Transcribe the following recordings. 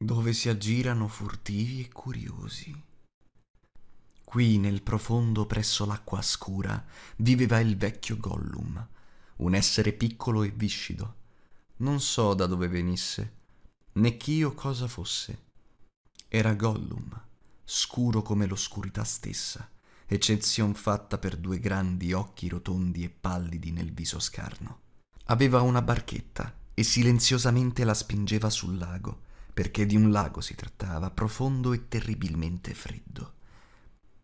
dove si aggirano furtivi e curiosi. Qui nel profondo presso l'acqua scura viveva il vecchio Gollum, un essere piccolo e viscido. Non so da dove venisse, né chi o cosa fosse. Era Gollum, scuro come l'oscurità stessa, eccezion fatta per due grandi occhi rotondi e pallidi nel viso scarno. Aveva una barchetta e silenziosamente la spingeva sul lago, perché di un lago si trattava, profondo e terribilmente freddo.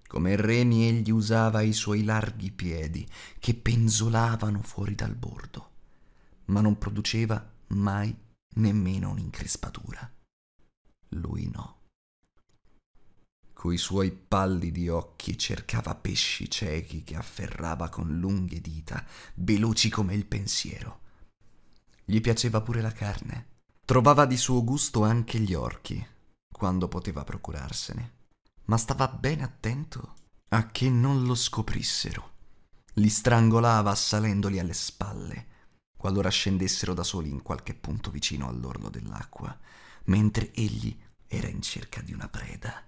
Come remi egli usava i suoi larghi piedi, che penzolavano fuori dal bordo, ma non produceva mai nemmeno un'increspatura. Lui no. Coi suoi pallidi occhi cercava pesci ciechi che afferrava con lunghe dita, veloci come il pensiero. Gli piaceva pure la carne Trovava di suo gusto anche gli orchi, quando poteva procurarsene, ma stava ben attento a che non lo scoprissero. Li strangolava assalendoli alle spalle, qualora scendessero da soli in qualche punto vicino all'orlo dell'acqua, mentre egli era in cerca di una preda.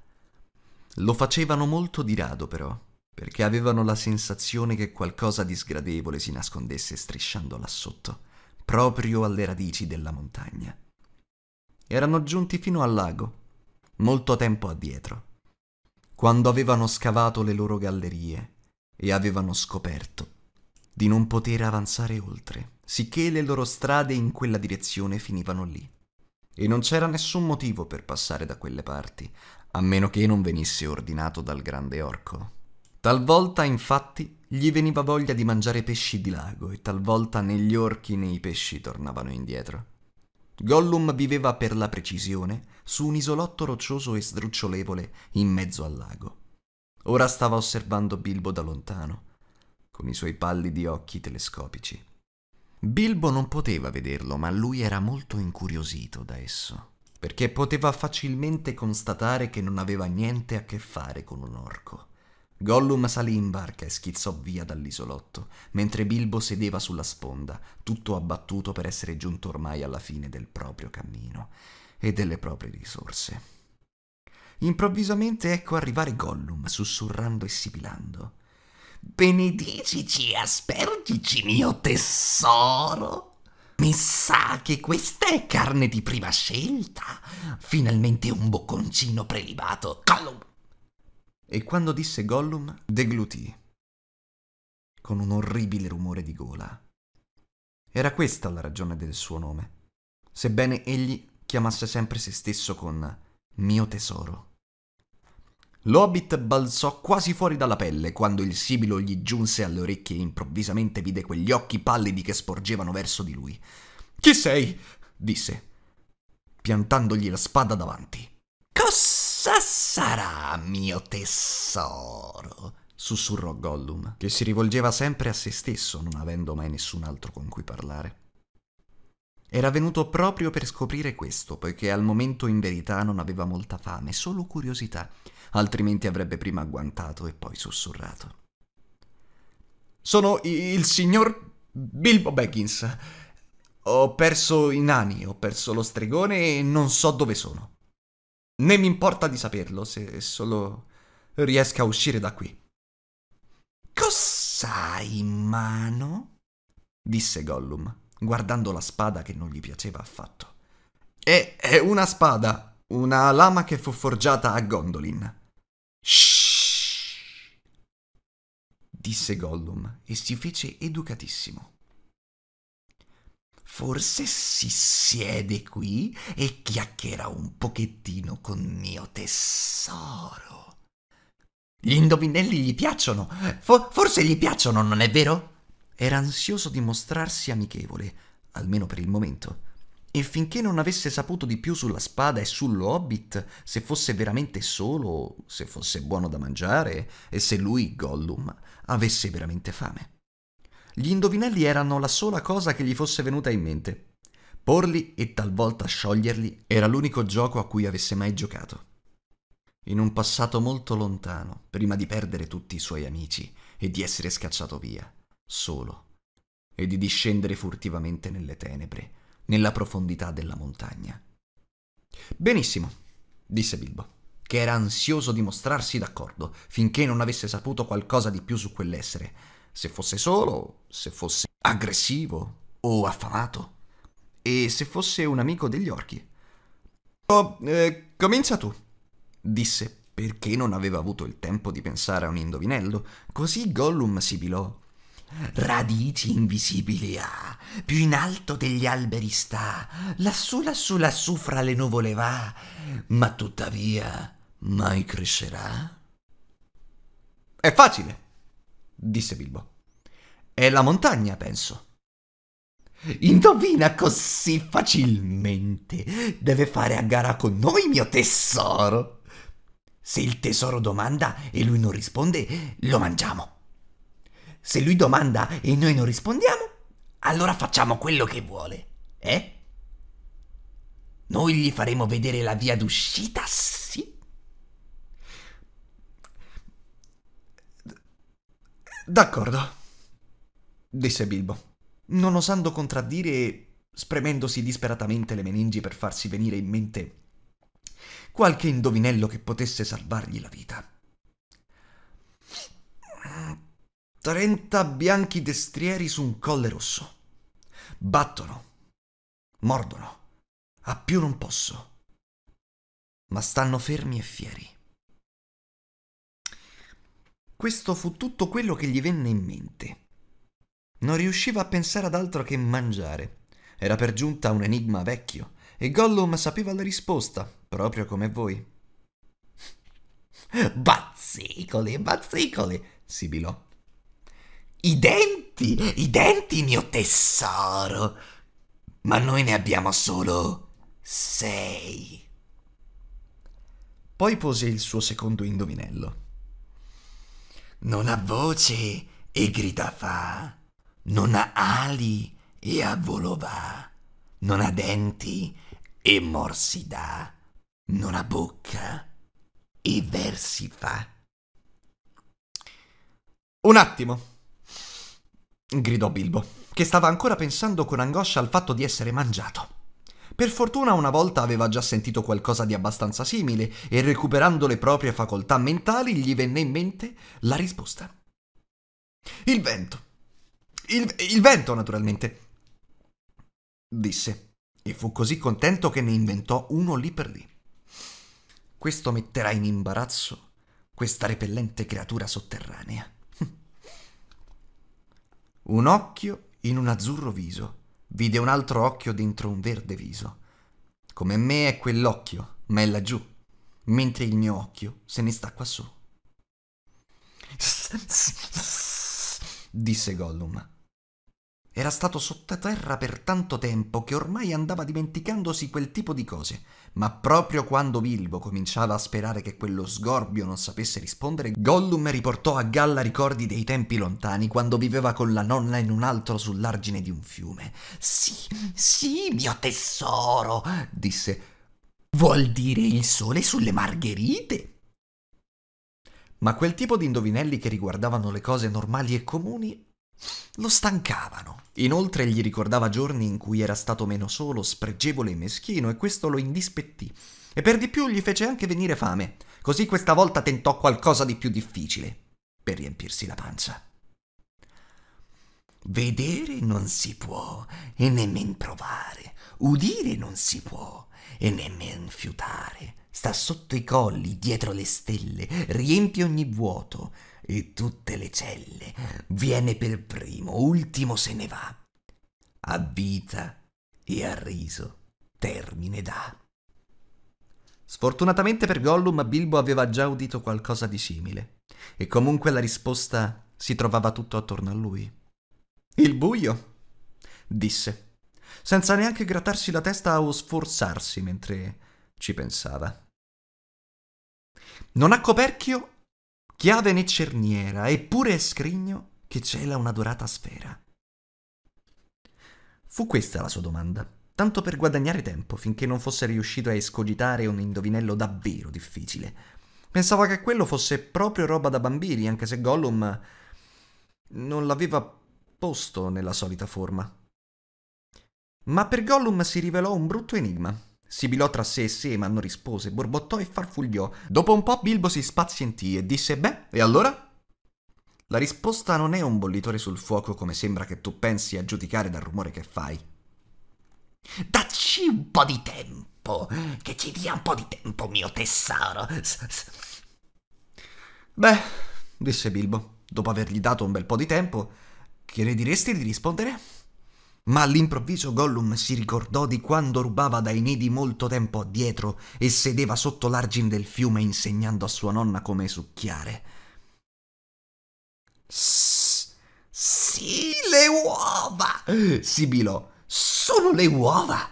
Lo facevano molto di rado, però, perché avevano la sensazione che qualcosa di sgradevole si nascondesse strisciando là sotto, proprio alle radici della montagna erano giunti fino al lago, molto tempo addietro, quando avevano scavato le loro gallerie e avevano scoperto di non poter avanzare oltre, sicché le loro strade in quella direzione finivano lì. E non c'era nessun motivo per passare da quelle parti, a meno che non venisse ordinato dal grande orco. Talvolta, infatti, gli veniva voglia di mangiare pesci di lago e talvolta negli orchi nei pesci tornavano indietro. Gollum viveva per la precisione su un isolotto roccioso e sdrucciolevole in mezzo al lago. Ora stava osservando Bilbo da lontano, con i suoi pallidi occhi telescopici. Bilbo non poteva vederlo, ma lui era molto incuriosito da esso, perché poteva facilmente constatare che non aveva niente a che fare con un orco. Gollum salì in barca e schizzò via dall'isolotto, mentre Bilbo sedeva sulla sponda, tutto abbattuto per essere giunto ormai alla fine del proprio cammino e delle proprie risorse. Improvvisamente ecco arrivare Gollum, sussurrando e sibilando. Benedicici e aspergici, mio tesoro! Mi sa che questa è carne di prima scelta. Finalmente un bocconcino prelibato. Gollum, e quando disse Gollum deglutì, con un orribile rumore di gola. Era questa la ragione del suo nome, sebbene egli chiamasse sempre se stesso con mio tesoro. L'Hobbit balzò quasi fuori dalla pelle quando il sibilo gli giunse alle orecchie e improvvisamente vide quegli occhi pallidi che sporgevano verso di lui. Chi sei? disse, piantandogli la spada davanti. Cos! sarà mio tesoro? sussurrò Gollum, che si rivolgeva sempre a se stesso, non avendo mai nessun altro con cui parlare. Era venuto proprio per scoprire questo, poiché al momento in verità non aveva molta fame, solo curiosità, altrimenti avrebbe prima agguantato e poi sussurrato. Sono il signor Bilbo Baggins. Ho perso i nani, ho perso lo stregone e non so dove sono. Né mi importa di saperlo, se solo riesca a uscire da qui. Cos'hai in mano? disse Gollum, guardando la spada che non gli piaceva affatto. E è una spada, una lama che fu forgiata a Gondolin. Shh! disse Gollum e si fece educatissimo. Forse si siede qui e chiacchiera un pochettino con mio tesoro. Gli indovinelli gli piacciono. For forse gli piacciono, non è vero? Era ansioso di mostrarsi amichevole, almeno per il momento. E finché non avesse saputo di più sulla spada e sullo hobbit, se fosse veramente solo, se fosse buono da mangiare e se lui, Gollum, avesse veramente fame. Gli indovinelli erano la sola cosa che gli fosse venuta in mente. Porli e talvolta scioglierli era l'unico gioco a cui avesse mai giocato. In un passato molto lontano, prima di perdere tutti i suoi amici e di essere scacciato via, solo, e di discendere furtivamente nelle tenebre, nella profondità della montagna. Benissimo, disse Bilbo, che era ansioso di mostrarsi d'accordo finché non avesse saputo qualcosa di più su quell'essere, se fosse solo, se fosse aggressivo o affamato, e se fosse un amico degli orchi. Oh, eh, comincia tu, disse, perché non aveva avuto il tempo di pensare a un indovinello. Così Gollum sibilò. Radici invisibili ha, più in alto degli alberi sta, lassù, lassù, lassù fra le nuvole va, ma tuttavia mai crescerà? È facile, disse Bilbo. È la montagna, penso. Indovina così facilmente. Deve fare a gara con noi, mio tesoro. Se il tesoro domanda e lui non risponde, lo mangiamo. Se lui domanda e noi non rispondiamo, allora facciamo quello che vuole. Eh? Noi gli faremo vedere la via d'uscita, sì? D'accordo, disse Bilbo, non osando contraddire e spremendosi disperatamente le meningi per farsi venire in mente qualche indovinello che potesse salvargli la vita. Trenta bianchi destrieri su un colle rosso. Battono, mordono, a più non posso. Ma stanno fermi e fieri. Questo fu tutto quello che gli venne in mente. Non riusciva a pensare ad altro che mangiare. Era per giunta un enigma vecchio, e Gollum sapeva la risposta, proprio come voi. Bazzicoli, bazzicoli, sibilò. I denti, i denti, mio tesoro. Ma noi ne abbiamo solo sei. Poi pose il suo secondo indovinello non ha voce e grida fa, non ha ali e a volo va, non ha denti e morsi dà, non ha bocca e versi fa. Un attimo, gridò Bilbo, che stava ancora pensando con angoscia al fatto di essere mangiato. Per fortuna una volta aveva già sentito qualcosa di abbastanza simile e recuperando le proprie facoltà mentali gli venne in mente la risposta. Il vento. Il, il vento, naturalmente. Disse, e fu così contento che ne inventò uno lì per lì. Questo metterà in imbarazzo questa repellente creatura sotterranea. Un occhio in un azzurro viso vide un altro occhio dentro un verde viso. Come me è quell'occhio, ma è laggiù, mentre il mio occhio se ne sta quassù. disse Gollum. Era stato sottoterra per tanto tempo che ormai andava dimenticandosi quel tipo di cose, ma proprio quando Bilbo cominciava a sperare che quello sgorbio non sapesse rispondere, Gollum riportò a galla ricordi dei tempi lontani quando viveva con la nonna in un altro sull'argine di un fiume. Sì, sì, mio tesoro, disse. Vuol dire il sole sulle margherite? Ma quel tipo di indovinelli che riguardavano le cose normali e comuni lo stancavano. Inoltre gli ricordava giorni in cui era stato meno solo, spregevole e meschino, e questo lo indispettì. E per di più gli fece anche venire fame, così questa volta tentò qualcosa di più difficile, per riempirsi la pancia. Vedere non si può, e nemmen provare, udire non si può, e nemmen fiutare. Sta sotto i colli, dietro le stelle, riempie ogni vuoto, e tutte le celle. Viene per primo, ultimo se ne va. A vita e a riso termine dà. Sfortunatamente per Gollum Bilbo aveva già udito qualcosa di simile, e comunque la risposta si trovava tutto attorno a lui. Il buio, disse, senza neanche grattarsi la testa o sforzarsi mentre ci pensava. Non ha coperchio chiave né cerniera, eppure è scrigno che cela una dorata sfera. Fu questa la sua domanda, tanto per guadagnare tempo finché non fosse riuscito a escogitare un indovinello davvero difficile. Pensava che quello fosse proprio roba da bambini, anche se Gollum non l'aveva posto nella solita forma. Ma per Gollum si rivelò un brutto enigma, Sibilò tra sé e sé, ma non rispose, borbottò e farfugliò. Dopo un po' Bilbo si spazientì e disse: Beh, e allora? La risposta non è un bollitore sul fuoco come sembra che tu pensi a giudicare dal rumore che fai. Dacci un po' di tempo, che ci dia un po' di tempo, mio tesoro. Beh, disse Bilbo, dopo avergli dato un bel po' di tempo, che ne diresti di rispondere? Ma all'improvviso Gollum si ricordò di quando rubava dai nidi molto tempo addietro e sedeva sotto l'argine del fiume insegnando a sua nonna come succhiare. Sì, le uova! sibilò. Sono le uova!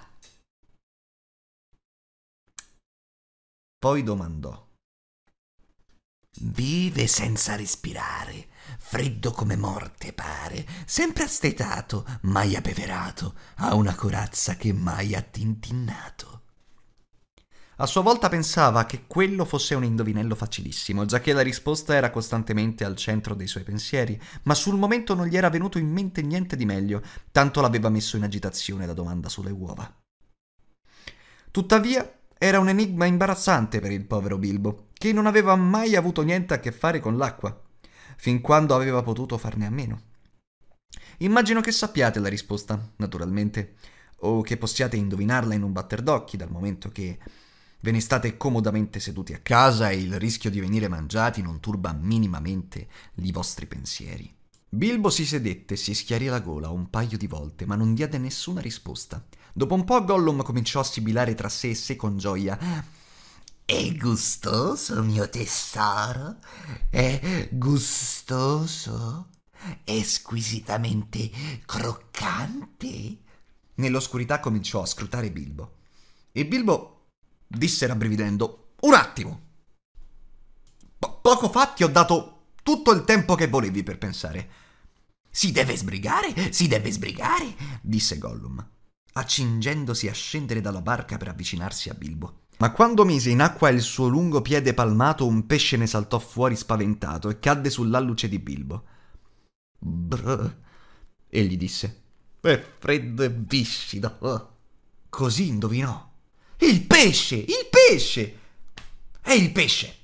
Poi domandò. Vive senza respirare freddo come morte pare, sempre astetato, mai abbeverato, ha una corazza che mai ha tintinnato. A sua volta pensava che quello fosse un indovinello facilissimo, giacché la risposta era costantemente al centro dei suoi pensieri, ma sul momento non gli era venuto in mente niente di meglio, tanto l'aveva messo in agitazione la domanda sulle uova. Tuttavia, era un enigma imbarazzante per il povero Bilbo, che non aveva mai avuto niente a che fare con l'acqua fin quando aveva potuto farne a meno. Immagino che sappiate la risposta, naturalmente, o che possiate indovinarla in un batter d'occhi, dal momento che ve ne state comodamente seduti a casa e il rischio di venire mangiati non turba minimamente i vostri pensieri. Bilbo si sedette e si schiarì la gola un paio di volte, ma non diede nessuna risposta. Dopo un po' Gollum cominciò a sibilare tra sé e sé con gioia. È gustoso, mio tesoro? È gustoso? È squisitamente croccante? Nell'oscurità cominciò a scrutare Bilbo. E Bilbo disse rabbrividendo: Un attimo! Po- poco fa ti ho dato tutto il tempo che volevi per pensare. Si deve sbrigare, si deve sbrigare, disse Gollum, accingendosi a scendere dalla barca per avvicinarsi a Bilbo. Ma quando mise in acqua il suo lungo piede palmato, un pesce ne saltò fuori spaventato e cadde sull'alluce di Bilbo. Brr, egli disse. È freddo e viscido. Così indovinò. Il pesce! Il pesce! È il pesce!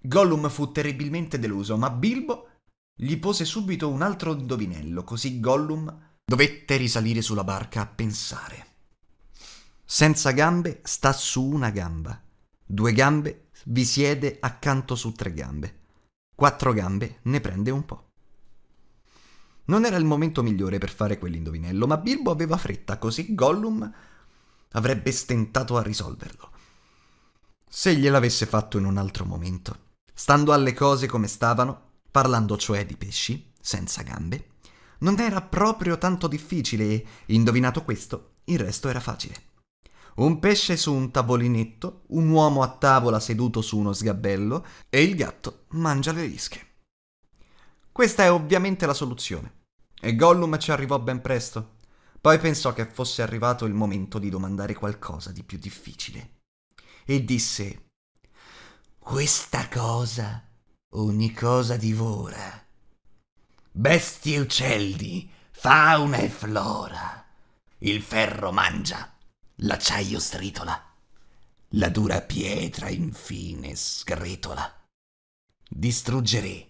Gollum fu terribilmente deluso, ma Bilbo gli pose subito un altro indovinello, così Gollum dovette risalire sulla barca a pensare. Senza gambe sta su una gamba. Due gambe vi siede accanto su tre gambe. Quattro gambe ne prende un po'. Non era il momento migliore per fare quell'indovinello, ma Bilbo aveva fretta, così Gollum avrebbe stentato a risolverlo. Se gliel'avesse fatto in un altro momento. Stando alle cose come stavano, parlando cioè di pesci, senza gambe, non era proprio tanto difficile e, indovinato questo, il resto era facile un pesce su un tavolinetto, un uomo a tavola seduto su uno sgabello e il gatto mangia le rische. Questa è ovviamente la soluzione. E Gollum ci arrivò ben presto. Poi pensò che fosse arrivato il momento di domandare qualcosa di più difficile. E disse: Questa cosa ogni cosa divora. Bestie e uccelli, fauna e flora. Il ferro mangia l'acciaio stritola, la dura pietra infine sgretola. Distruggeré,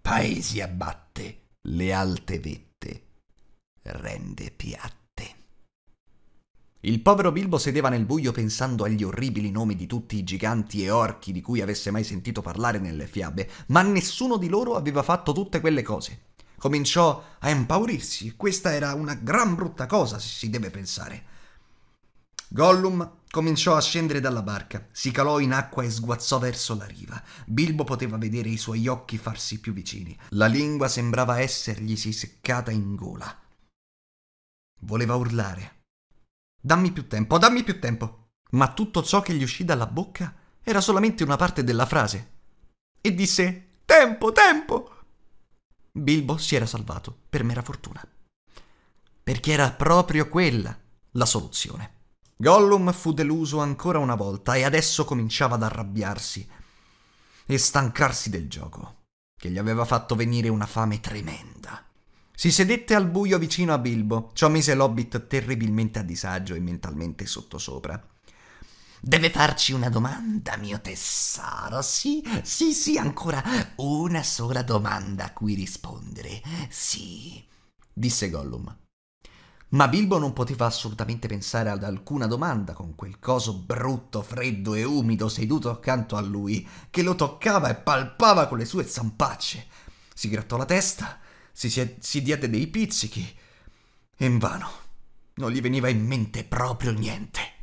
paesi abbatte, le alte vette, rende piatte. Il povero Bilbo sedeva nel buio pensando agli orribili nomi di tutti i giganti e orchi di cui avesse mai sentito parlare nelle fiabe, ma nessuno di loro aveva fatto tutte quelle cose. Cominciò a impaurirsi, questa era una gran brutta cosa, se si deve pensare. Gollum cominciò a scendere dalla barca, si calò in acqua e sguazzò verso la riva. Bilbo poteva vedere i suoi occhi farsi più vicini. La lingua sembrava essergli seccata in gola. Voleva urlare. Dammi più tempo, dammi più tempo. Ma tutto ciò che gli uscì dalla bocca era solamente una parte della frase. E disse Tempo, tempo! Bilbo si era salvato, per mera fortuna. Perché era proprio quella la soluzione. Gollum fu deluso ancora una volta e adesso cominciava ad arrabbiarsi e stancarsi del gioco, che gli aveva fatto venire una fame tremenda. Si sedette al buio vicino a Bilbo, ciò mise l'Hobbit terribilmente a disagio e mentalmente sottosopra. Deve farci una domanda, mio tessaro. Sì, sì, sì, ancora una sola domanda a cui rispondere. Sì, disse Gollum. Ma Bilbo non poteva assolutamente pensare ad alcuna domanda con quel coso brutto, freddo e umido seduto accanto a lui, che lo toccava e palpava con le sue zampacce. Si grattò la testa, si, si, si diede dei pizzichi. E invano. Non gli veniva in mente proprio niente.